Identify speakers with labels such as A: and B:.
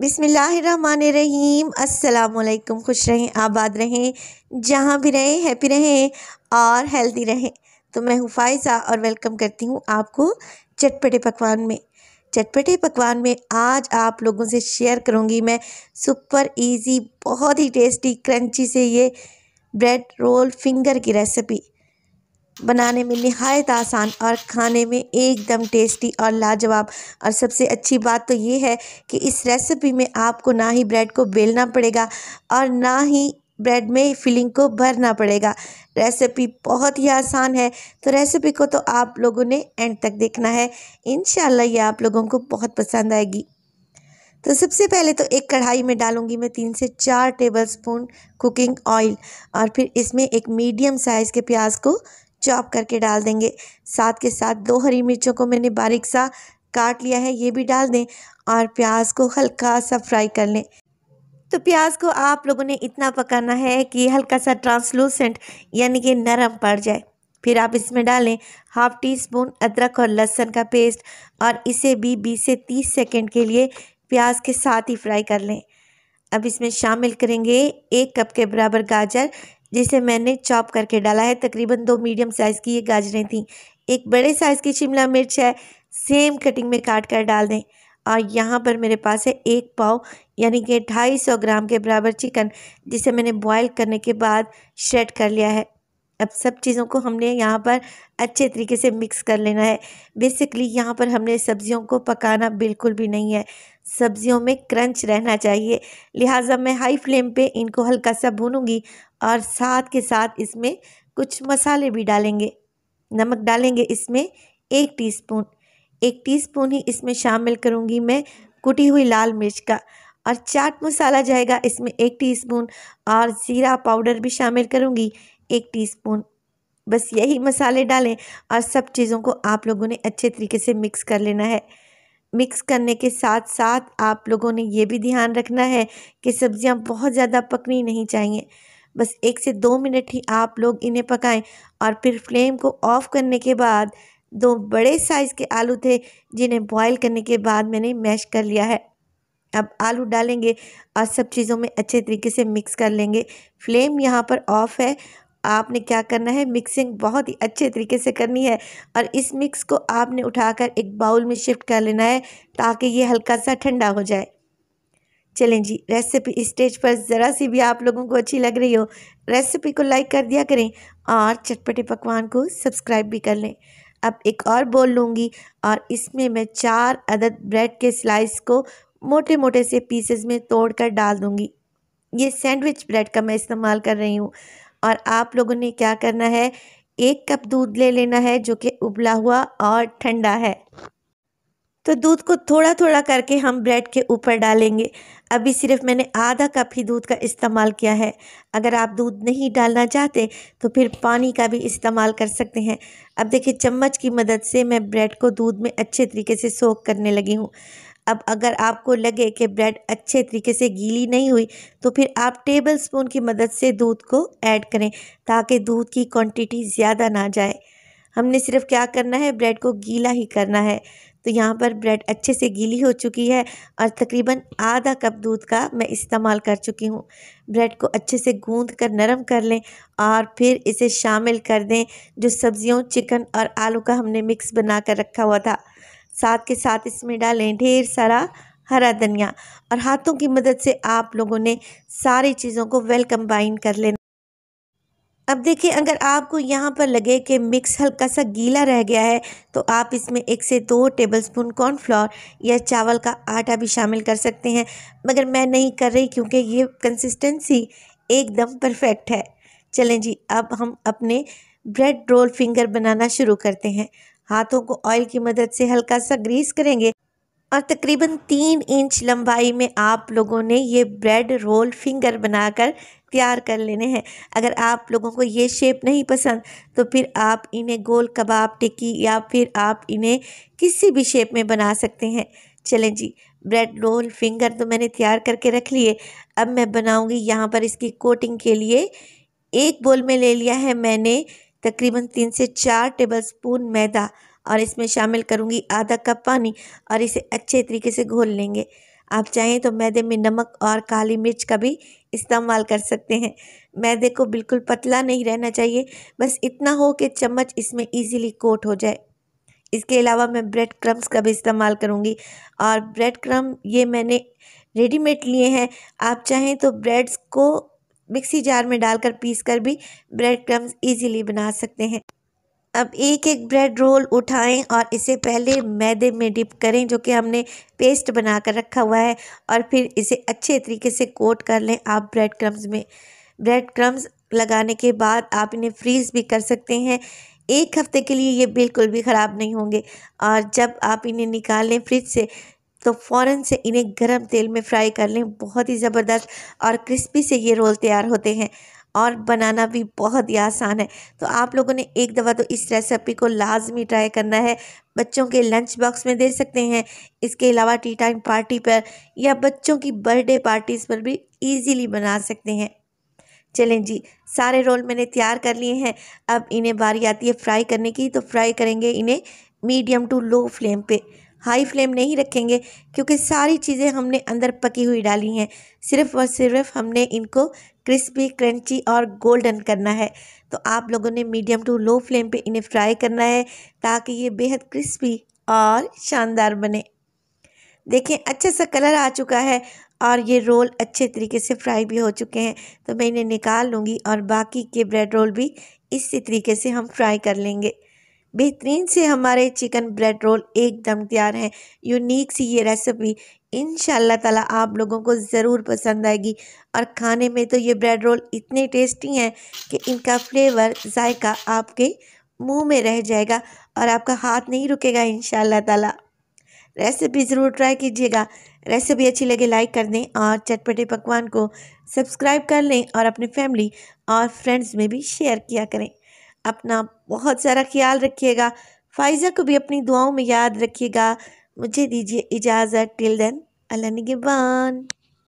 A: बिसमीम् अल्लाम खुश रहें आबाद रहें जहाँ भी रहें हैप्पी रहें और हेल्दी रहें तो मैं हूँ और वेलकम करती हूँ आपको चटपटे पकवान में चटपटे पकवान में आज आप लोगों से शेयर करूँगी मैं सुपर इजी बहुत ही टेस्टी क्रंची से ये ब्रेड रोल फिंगर की रेसिपी बनाने में नहायत आसान और खाने में एकदम टेस्टी और लाजवाब और सबसे अच्छी बात तो ये है कि इस रेसिपी में आपको ना ही ब्रेड को बेलना पड़ेगा और ना ही ब्रेड में फिलिंग को भरना पड़ेगा रेसिपी बहुत ही आसान है तो रेसिपी को तो आप लोगों ने एंड तक देखना है इन ये आप लोगों को बहुत पसंद आएगी तो सबसे पहले तो एक कढ़ाई में डालूंगी मैं तीन से चार टेबल स्पून कुकिंग ऑयल और फिर इसमें एक मीडियम साइज़ के प्याज को चॉप करके डाल देंगे साथ के साथ दो हरी मिर्चों को मैंने बारीक सा काट लिया है ये भी डाल दें और प्याज को हल्का सा फ्राई कर लें तो प्याज को आप लोगों ने इतना पकाना है कि हल्का सा ट्रांसलूसेंट यानी कि नरम पड़ जाए फिर आप इसमें डालें हाफ टी स्पून अदरक और लहसुन का पेस्ट और इसे भी 20 से 30 सेकंड के लिए प्याज के साथ ही फ्राई कर लें अब इसमें शामिल करेंगे एक कप के बराबर गाजर जिसे मैंने चॉप करके डाला है तकरीबन दो मीडियम साइज़ की ये गाजरें थी एक बड़े साइज़ की शिमला मिर्च है सेम कटिंग में काट कर डाल दें और यहाँ पर मेरे पास है एक पाव यानी कि ढाई सौ ग्राम के बराबर चिकन जिसे मैंने बॉयल करने के बाद श्रेड कर लिया है अब सब चीज़ों को हमने यहाँ पर अच्छे तरीके से मिक्स कर लेना है बेसिकली यहाँ पर हमने सब्जियों को पकाना बिल्कुल भी नहीं है सब्जियों में क्रंच रहना चाहिए लिहाजा मैं हाई फ्लेम पे इनको हल्का सा भूनूंगी और साथ के साथ इसमें कुछ मसाले भी डालेंगे नमक डालेंगे इसमें एक टीस्पून एक टीस्पून ही इसमें शामिल करूँगी मैं कुटी हुई लाल मिर्च का और चाट मसाला जाएगा इसमें एक टीस्पून और ज़ीरा पाउडर भी शामिल करूँगी एक टी बस यही मसाले डालें और सब चीज़ों को आप लोगों ने अच्छे तरीके से मिक्स कर लेना है मिक्स करने के साथ साथ आप लोगों ने ये भी ध्यान रखना है कि सब्ज़ियाँ बहुत ज़्यादा पकनी नहीं चाहिए बस एक से दो मिनट ही आप लोग इन्हें पकाएं और फिर फ्लेम को ऑफ़ करने के बाद दो बड़े साइज़ के आलू थे जिन्हें बॉईल करने के बाद मैंने मैश कर लिया है अब आलू डालेंगे और सब चीज़ों में अच्छे तरीके से मिक्स कर लेंगे फ्लेम यहाँ पर ऑफ़ है आपने क्या करना है मिक्सिंग बहुत ही अच्छे तरीके से करनी है और इस मिक्स को आपने उठाकर एक बाउल में शिफ्ट कर लेना है ताकि ये हल्का सा ठंडा हो जाए चलें जी रेसिपी स्टेज पर ज़रा सी भी आप लोगों को अच्छी लग रही हो रेसिपी को लाइक कर दिया करें और चटपटे पकवान को सब्सक्राइब भी कर लें अब एक और बोल लूँगी और इसमें मैं चार अदद ब्रेड के स्लाइस को मोटे मोटे से पीसेस में तोड़ कर डाल दूँगी ये सैंडविच ब्रेड का मैं इस्तेमाल कर रही हूँ और आप लोगों ने क्या करना है एक कप दूध ले लेना है जो कि उबला हुआ और ठंडा है तो दूध को थोड़ा थोड़ा करके हम ब्रेड के ऊपर डालेंगे अभी सिर्फ मैंने आधा कप ही दूध का इस्तेमाल किया है अगर आप दूध नहीं डालना चाहते तो फिर पानी का भी इस्तेमाल कर सकते हैं अब देखिए चम्मच की मदद से मैं ब्रेड को दूध में अच्छे तरीके से सोख करने लगी हूँ अब अगर आपको लगे कि ब्रेड अच्छे तरीके से गीली नहीं हुई तो फिर आप टेबल स्पून की मदद से दूध को ऐड करें ताकि दूध की क्वांटिटी ज़्यादा ना जाए हमने सिर्फ क्या करना है ब्रेड को गीला ही करना है तो यहाँ पर ब्रेड अच्छे से गीली हो चुकी है और तकरीबन आधा कप दूध का मैं इस्तेमाल कर चुकी हूँ ब्रेड को अच्छे से गूंद कर नरम कर लें और फिर इसे शामिल कर दें जो सब्ज़ियों चिकन और आलू का हमने मिक्स बना कर रखा हुआ था साथ के साथ इसमें डालें ढेर सारा हरा धनिया और हाथों की मदद से आप लोगों ने सारी चीज़ों को वेल कंबाइन कर लेना अब देखिए अगर आपको यहाँ पर लगे कि मिक्स हल्का सा गीला रह गया है तो आप इसमें एक से दो टेबलस्पून कॉर्नफ्लोर या चावल का आटा भी शामिल कर सकते हैं मगर मैं नहीं कर रही क्योंकि ये कंसिस्टेंसी एकदम परफेक्ट है चलें जी अब हम अपने ब्रेड रोल फिंगर बनाना शुरू करते हैं हाथों को ऑयल की मदद से हल्का सा ग्रीस करेंगे और तकरीबन तीन इंच लंबाई में आप लोगों ने ये ब्रेड रोल फिंगर बनाकर तैयार कर लेने हैं अगर आप लोगों को ये शेप नहीं पसंद तो फिर आप इन्हें गोल कबाब टिक्की या फिर आप इन्हें किसी भी शेप में बना सकते हैं चलें जी ब्रेड रोल फिंगर तो मैंने तैयार करके रख लिए अब मैं बनाऊंगी यहाँ पर इसकी कोटिंग के लिए एक बोल में ले लिया है मैंने तकरीबन तीन से चार टेबल स्पून मैदा और इसमें शामिल करूँगी आधा कप पानी और इसे अच्छे तरीके से घोल लेंगे आप चाहें तो मैदे में नमक और काली मिर्च का भी इस्तेमाल कर सकते हैं मैदे को बिल्कुल पतला नहीं रहना चाहिए बस इतना हो कि चम्मच इसमें इजीली कोट हो जाए इसके अलावा मैं ब्रेड क्रम्स का भी इस्तेमाल करूँगी और ब्रेड क्रम ये मैंने रेडीमेड लिए हैं आप चाहें तो ब्रेड्स को मिक्सी जार में डालकर पीस कर भी ब्रेड क्रम्स इजीली बना सकते हैं अब एक एक ब्रेड रोल उठाएं और इसे पहले मैदे में डिप करें जो कि हमने पेस्ट बना कर रखा हुआ है और फिर इसे अच्छे तरीके से कोट कर लें आप ब्रेड क्रम्स में ब्रेड क्रम्स लगाने के बाद आप इन्हें फ्रीज़ भी कर सकते हैं एक हफ़्ते के लिए ये बिल्कुल भी ख़राब नहीं होंगे और जब आप इन्हें निकाल लें फ्रिज से तो फ़ौरन से इन्हें गरम तेल में फ्राई कर लें बहुत ही ज़बरदस्त और क्रिस्पी से ये रोल तैयार होते हैं और बनाना भी बहुत ही आसान है तो आप लोगों ने एक दफ़ा तो इस रेसिपी को लाजमी ट्राई करना है बच्चों के लंच बॉक्स में दे सकते हैं इसके अलावा टी टाइम पार्टी पर या बच्चों की बर्थडे पार्टीज़ पर भी ईजीली बना सकते हैं चलें जी सारे रोल मैंने तैयार कर लिए हैं अब इन्हें बारी आती है फ्राई करने की तो फ्राई करेंगे इन्हें मीडियम टू लो फ्लेम पे हाई फ्लेम नहीं रखेंगे क्योंकि सारी चीज़ें हमने अंदर पकी हुई डाली हैं सिर्फ और सिर्फ हमने इनको क्रिस्पी क्रंची और गोल्डन करना है तो आप लोगों ने मीडियम टू लो फ्लेम पे इन्हें फ्राई करना है ताकि ये बेहद क्रिस्पी और शानदार बने देखें अच्छा सा कलर आ चुका है और ये रोल अच्छे तरीके से फ्राई भी हो चुके हैं तो मैं इन्हें निकाल लूँगी और बाकी के ब्रेड रोल भी इसी तरीके से हम फ्राई कर लेंगे बेहतरीन से हमारे चिकन ब्रेड रोल एकदम तैयार हैं यूनिक सी ये रेसिपी इन ताला आप लोगों को ज़रूर पसंद आएगी और खाने में तो ये ब्रेड रोल इतने टेस्टी हैं कि इनका फ्लेवर जायका आपके मुंह में रह जाएगा और आपका हाथ नहीं रुकेगा इन ताला रेसिपी ज़रूर ट्राई कीजिएगा रेसिपी अच्छी लगे लाइक कर दें और चटपटे पकवान को सब्सक्राइब कर लें और अपने फैमिली और फ्रेंड्स में भी शेयर किया करें अपना बहुत सारा ख्याल रखिएगा फाइजा को भी अपनी दुआओं में याद रखिएगा मुझे दीजिए इजाज़त टिल देन अल्लाह निगेबान